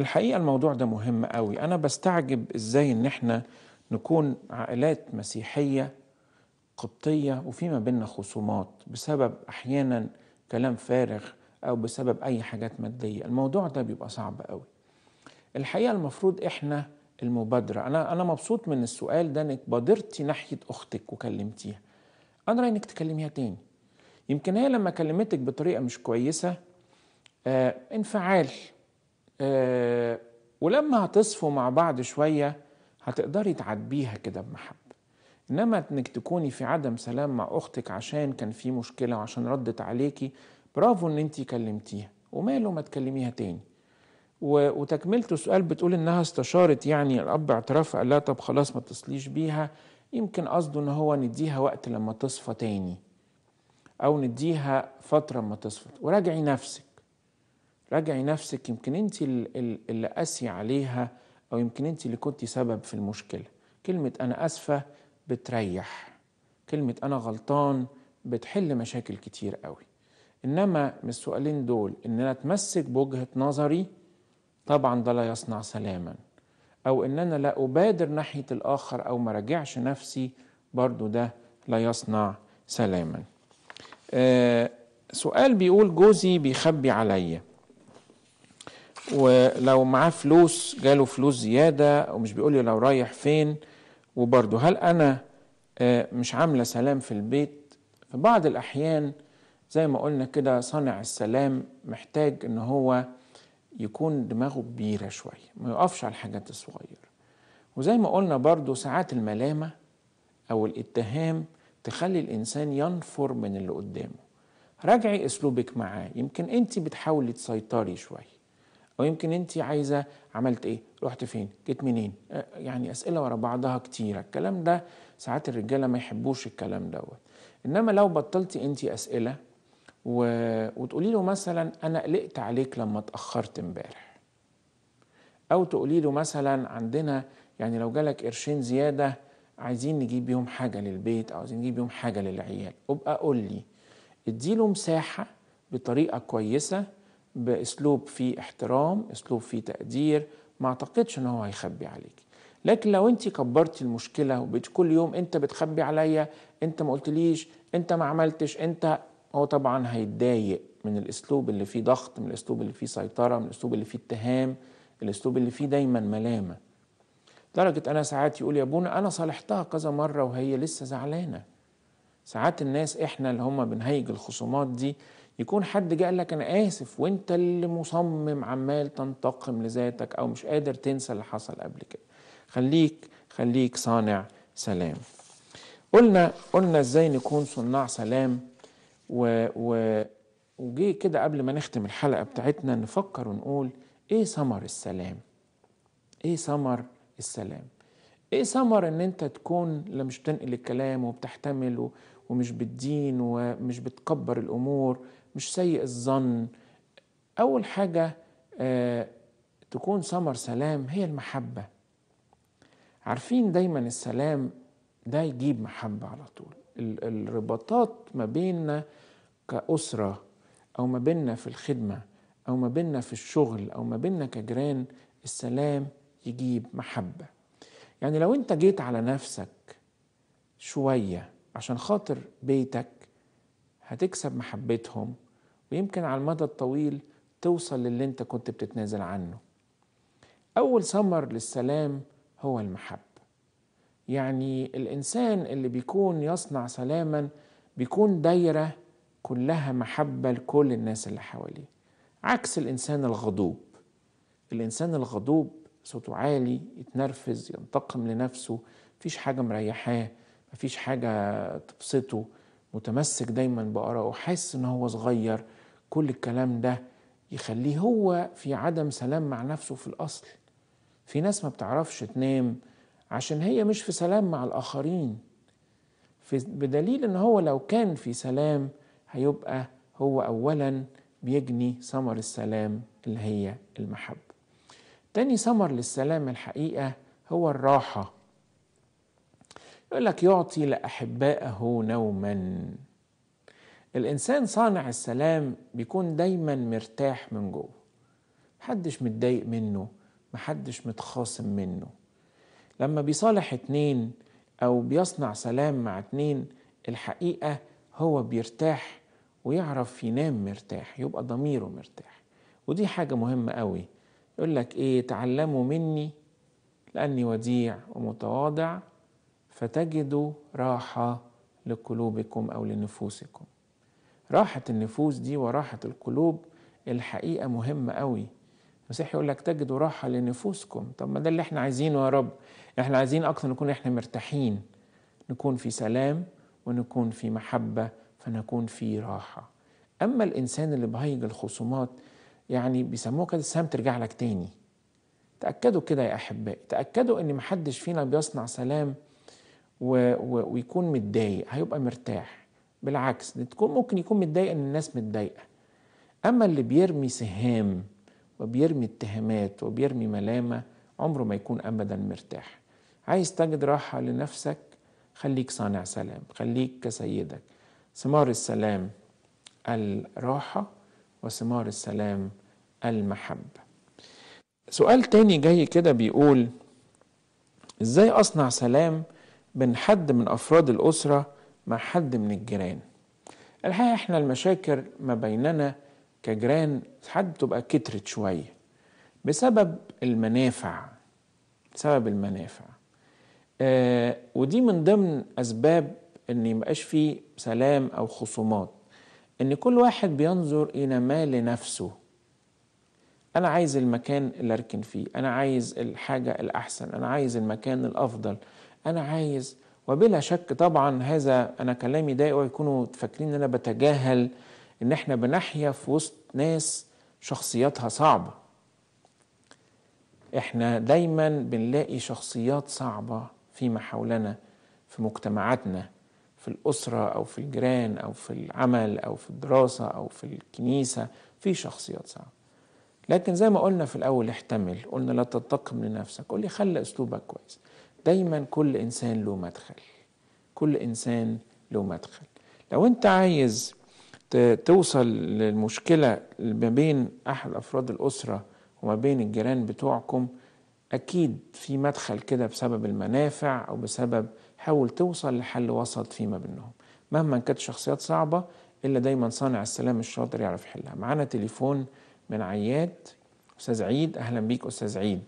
الحقيقه الموضوع ده مهم قوي انا بستعجب ازاي ان احنا نكون عائلات مسيحيه قبطيه وفي ما بيننا خصومات بسبب احيانا كلام فارغ او بسبب اي حاجات ماديه الموضوع ده بيبقى صعب قوي الحقيقه المفروض احنا المبادره انا انا مبسوط من السؤال ده انك بادرتي ناحيه اختك وكلمتيها انا رايي انك تكلميها تاني يمكن هي لما كلمتك بطريقه مش كويسه آه انفعال آه ولما هتصفوا مع بعض شويه هتقدري تعاتبيها كده بمحبه انما انك تكوني في عدم سلام مع اختك عشان كان في مشكله وعشان ردت عليكي برافو ان انت كلمتيها وماله ما تكلميها تاني وتكملة السؤال بتقول إنها استشارت يعني الأب اعترف قال لها طب خلاص ما تصليش بيها يمكن قصده إن هو نديها وقت لما تصفى تاني أو نديها فترة ما تصفى وراجعي نفسك راجعي نفسك يمكن أنت اللي قاسي عليها أو يمكن أنت اللي كنت سبب في المشكلة كلمة أنا آسفة بتريح كلمة أنا غلطان بتحل مشاكل كتير قوي إنما من السؤالين دول إن أنا أتمسك بوجهة نظري طبعا ده لا يصنع سلاما أو إن أنا لا أبادر ناحية الآخر أو ما راجعش نفسي برضو ده لا يصنع سلاما آه سؤال بيقول جوزي بيخبي عليا ولو معاه فلوس جاله فلوس زيادة ومش بيقول لي لو رايح فين وبرضه هل أنا آه، مش عاملة سلام في البيت في بعض الأحيان زي ما قلنا كده صانع السلام محتاج إن هو يكون دماغه كبيرة شوية ما يقفش على الحاجات الصغيرة وزي ما قلنا برضو ساعات الملامة أو الاتهام تخلي الإنسان ينفر من اللي قدامه راجعي أسلوبك معاه يمكن أنت بتحاولي تسيطري شوية أو يمكن أنت عايزة عملت إيه رحت فين جيت منين يعني أسئلة ورا بعضها كتيرة الكلام ده ساعات الرجالة ما يحبوش الكلام دوت إنما لو بطلتي أنت أسئلة و... وتقولي له مثلا انا قلقت عليك لما اتاخرت امبارح او تقولي له مثلا عندنا يعني لو جالك قرشين زياده عايزين نجيب بيهم حاجه للبيت او عايزين نجيب بيهم حاجه للعيال ابقى قول لي اديله مساحه بطريقه كويسه باسلوب فيه احترام اسلوب فيه تقدير ما اعتقدش ان هو هيخبي عليك لكن لو انت كبرتي المشكله وبقيت كل يوم انت بتخبي عليا انت ما قلتليش انت ما عملتش انت هو اه طبعا هيتضايق من الاسلوب اللي فيه ضغط من الاسلوب اللي فيه سيطره من الاسلوب اللي فيه اتهام الاسلوب اللي فيه دايما ملامه لدرجه انا ساعات يقول يا ابونا انا صالحتها كذا مره وهي لسه زعلانه ساعات الناس احنا اللي هم بنهيج الخصومات دي يكون حد جاء قال لك انا اسف وانت اللي مصمم عمال تنتقم لذاتك او مش قادر تنسى اللي حصل قبل كده خليك خليك صانع سلام قلنا قلنا ازاي نكون صناع سلام و, و وجي كده قبل ما نختم الحلقة بتاعتنا نفكر ونقول ايه ثمر السلام ايه ثمر السلام ايه ثمر ان انت تكون لا مش بتنقل الكلام وبتحتمل ومش بتدين ومش بتكبر الامور مش سيء الظن اول حاجه آه تكون ثمر سلام هي المحبه عارفين دايما السلام ده يجيب محبه على طول الرباطات ما بيننا كأسرة أو ما بيننا في الخدمة أو ما بيننا في الشغل أو ما بيننا كجيران السلام يجيب محبة يعني لو أنت جيت على نفسك شوية عشان خاطر بيتك هتكسب محبتهم ويمكن على المدى الطويل توصل للي انت كنت بتتنازل عنه أول ثمر للسلام هو المحبة يعني الانسان اللي بيكون يصنع سلاما بيكون دايره كلها محبه لكل الناس اللي حواليه عكس الانسان الغضوب الانسان الغضوب صوته عالي يتنرفز ينتقم لنفسه مفيش حاجه مريحاه مفيش حاجه تبسطه متمسك دايما بارائه حاسس ان هو صغير كل الكلام ده يخليه هو في عدم سلام مع نفسه في الاصل في ناس ما بتعرفش تنام عشان هي مش في سلام مع الآخرين في بدليل إن هو لو كان في سلام هيبقى هو أولا بيجني ثمر السلام اللي هي المحبة تاني ثمر للسلام الحقيقة هو الراحة يقول لك يعطي لأحبائه نوما الإنسان صانع السلام بيكون دايما مرتاح من جوه محدش متضايق منه محدش متخاصم منه لما بيصالح اتنين أو بيصنع سلام مع اتنين الحقيقة هو بيرتاح ويعرف ينام مرتاح يبقى ضميره مرتاح ودي حاجة مهمة قوي يقول لك ايه تعلموا مني لأني وديع ومتواضع فتجدوا راحة لقلوبكم أو لنفوسكم راحة النفوس دي وراحة القلوب الحقيقة مهمة قوي المسيح يقول لك تجدوا راحة لنفوسكم طب ما ده اللي احنا عايزينه يا رب احنا عايزين اكثر نكون احنا مرتاحين نكون في سلام ونكون في محبة فنكون في راحة أما الإنسان اللي بهيج الخصومات يعني بيسموها كده السلام ترجع لك تاني تأكدوا كده يا أحبائي تأكدوا إن محدش فينا بيصنع سلام و... و... ويكون متضايق هيبقى مرتاح بالعكس تكون ممكن يكون متضايق إن الناس متضايقة أما اللي بيرمي سهام وبيرمي اتهامات وبيرمي ملامة عمره ما يكون أبدا مرتاح عايز تجد راحة لنفسك خليك صانع سلام خليك كسيدك ثمار السلام الراحة وثمار السلام المحبة سؤال تاني جاي كده بيقول ازاي اصنع سلام بين حد من افراد الاسرة مع حد من الجيران الحقيقة احنا المشاكل ما بيننا كجيران حد بتبقى كترت شوية بسبب المنافع بسبب المنافع آه ودي من ضمن اسباب ان يبقاش فيه سلام او خصومات ان كل واحد بينظر الى ما لنفسه انا عايز المكان اللي اركن فيه انا عايز الحاجه الاحسن انا عايز المكان الافضل انا عايز وبلا شك طبعا هذا انا كلامي ده ويكونوا فاكرين ان انا بتجاهل ان احنا بنحيا في وسط ناس شخصياتها صعبه احنا دايما بنلاقي شخصيات صعبه فيما حولنا في مجتمعاتنا في الأسرة أو في الجيران أو في العمل أو في الدراسة أو في الكنيسة في شخصيات صعبة لكن زي ما قلنا في الأول احتمل قلنا لا تنتقم لنفسك قولي خلي أسلوبك كويس دايما كل إنسان له مدخل كل إنسان له مدخل لو أنت عايز توصل للمشكلة ما بين أحد أفراد الأسرة وما بين الجيران بتوعكم أكيد في مدخل كده بسبب المنافع أو بسبب حاول توصل لحل وسط فيما بينهم مهما كانت شخصيات صعبة إلا دايما صانع السلام الشاطر يعرف يحلها معانا تليفون من عياد أستاذ عيد أهلا بيك أستاذ عيد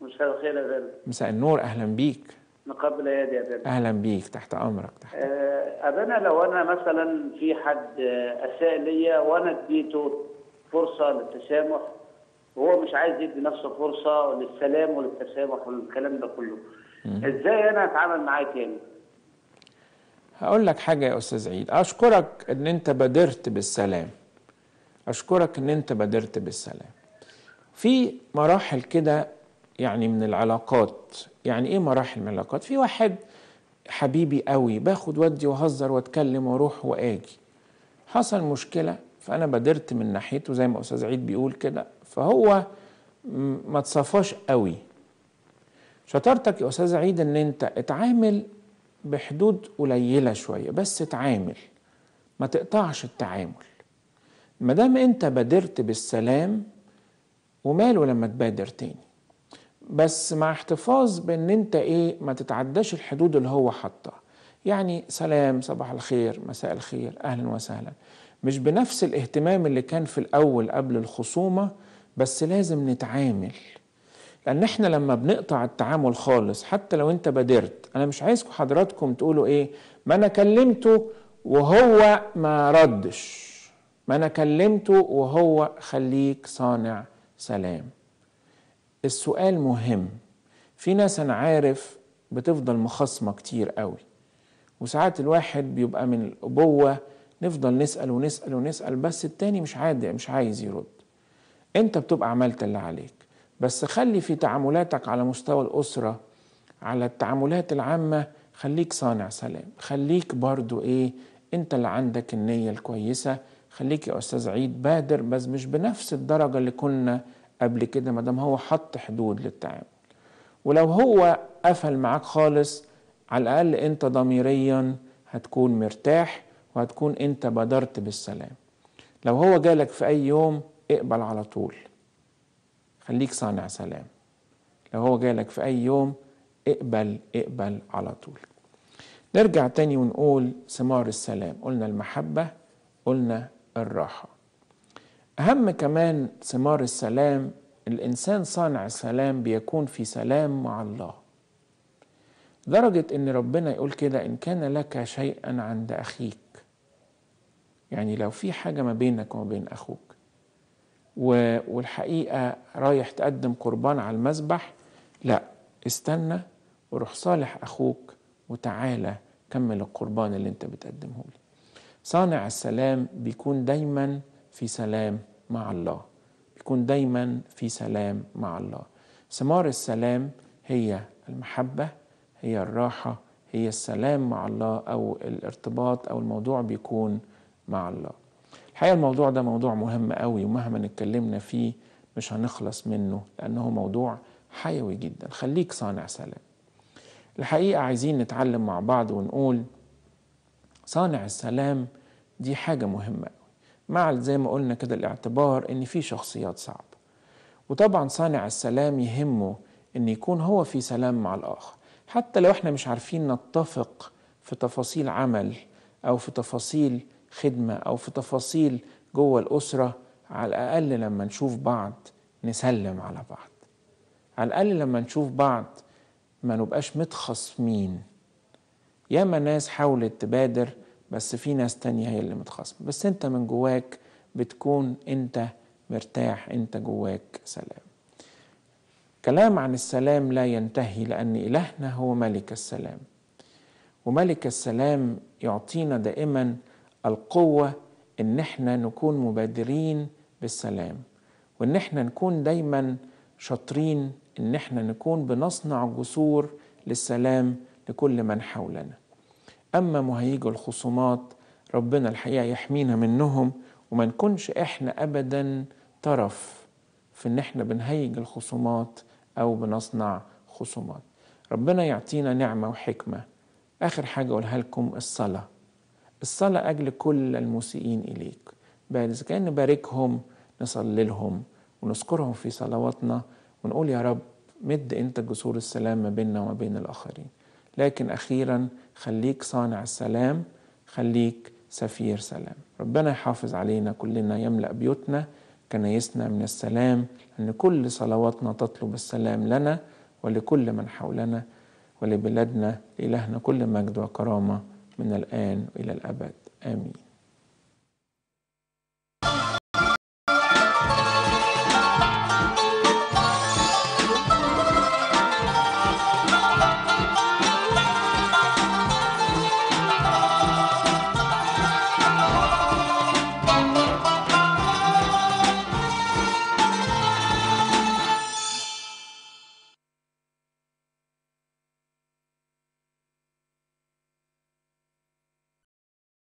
مساء الخير يا غالي مساء النور أهلا بيك مقبل يدي يا غالي أهلا بيك تحت أمرك تحت أه أنا لو أنا مثلا في حد آه، أساء ليا وأنا اديته فرصة للتسامح وهو مش عايز يدي نفسه فرصه للسلام وللتسامح والكلام ده كله ازاي انا اتعامل معاه تاني هقول لك حاجه يا استاذ عيد اشكرك ان انت بادرت بالسلام اشكرك ان انت بادرت بالسلام في مراحل كده يعني من العلاقات يعني ايه مراحل من العلاقات في واحد حبيبي قوي باخد ودي وهزر واتكلم واروح واجي حصل مشكله فانا بادرت من ناحيته زي ما استاذ عيد بيقول كده فهو ما تصفاش قوي شطارتك يا استاذ عيد ان انت اتعامل بحدود قليله شويه بس اتعامل ما تقطعش التعامل ما دام انت بادرت بالسلام وماله لما تبادر تاني بس مع احتفاظ بان انت ايه ما تتعداش الحدود اللي هو حطها يعني سلام صباح الخير مساء الخير اهلا وسهلا مش بنفس الاهتمام اللي كان في الأول قبل الخصومة بس لازم نتعامل لأن احنا لما بنقطع التعامل خالص حتى لو انت بادرت أنا مش عايزكم حضراتكم تقولوا إيه ما أنا كلمته وهو ما ردش ما أنا كلمته وهو خليك صانع سلام السؤال مهم في ناس أنا عارف بتفضل مخاصمة كتير قوي وساعات الواحد بيبقى من الأبوة نفضل نسأل ونسأل ونسأل بس التاني مش عادي مش عايز يرد انت بتبقى عملت اللي عليك بس خلي في تعاملاتك على مستوى الأسرة على التعاملات العامة خليك صانع سلام خليك برضو ايه انت اللي عندك النية الكويسة خليك يا أستاذ عيد بادر بس مش بنفس الدرجة اللي كنا قبل كده دام هو حط حدود للتعامل ولو هو قفل معاك خالص على الأقل أنت ضميريا هتكون مرتاح وهتكون انت بادرت بالسلام لو هو جالك في اي يوم اقبل على طول خليك صانع سلام لو هو جالك في اي يوم اقبل اقبل على طول نرجع تاني ونقول ثمار السلام قلنا المحبة قلنا الراحة أهم كمان ثمار السلام الإنسان صانع السلام بيكون في سلام مع الله لدرجة إن ربنا يقول كده إن كان لك شيئا عند أخيك يعني لو في حاجة ما بينك وما بين أخوك والحقيقة رايح تقدم قربان على المذبح لا استنى وروح صالح أخوك وتعالى كمل القربان اللي انت بتقدمه لي صانع السلام بيكون دايما في سلام مع الله بيكون دايما في سلام مع الله ثمار السلام هي المحبة هي الراحة هي السلام مع الله أو الارتباط أو الموضوع بيكون مع الله الحقيقة الموضوع ده موضوع مهم قوي ومهما اتكلمنا فيه مش هنخلص منه لأنه موضوع حيوي جدا خليك صانع سلام الحقيقة عايزين نتعلم مع بعض ونقول صانع السلام دي حاجة مهمة قوي مع زي ما قلنا كده الاعتبار ان في شخصيات صعبة وطبعا صانع السلام يهمه ان يكون هو في سلام مع الآخر حتى لو احنا مش عارفين نتفق في تفاصيل عمل او في تفاصيل خدمة أو في تفاصيل جوه الأسرة على الأقل لما نشوف بعض نسلم على بعض على الأقل لما نشوف بعض ما نبقاش يا ياما ناس حاولت تبادر بس في ناس تانية هي اللي متخصمة بس انت من جواك بتكون انت مرتاح انت جواك سلام كلام عن السلام لا ينتهي لأن إلهنا هو ملك السلام وملك السلام يعطينا دائما القوة ان احنا نكون مبادرين بالسلام وان احنا نكون دايما شاطرين ان احنا نكون بنصنع جسور للسلام لكل من حولنا اما مهيج الخصومات ربنا الحقيقه يحمينا منهم وما نكونش احنا ابدا طرف في ان احنا بنهيج الخصومات او بنصنع خصومات ربنا يعطينا نعمه وحكمه اخر حاجه اقولها لكم الصلاه الصلاة أجل كل المسيئين إليك بس كأن نباركهم نصلي لهم ونذكرهم في صلواتنا ونقول يا رب مد أنت جسور السلام ما بيننا وما بين الآخرين لكن أخيرا خليك صانع السلام خليك سفير سلام ربنا يحافظ علينا كلنا يملأ بيوتنا كنايسنا من السلام أن كل صلواتنا تطلب السلام لنا ولكل من حولنا ولبلادنا إلهنا كل مجد وكرامة من الآن إلى الأبد آمين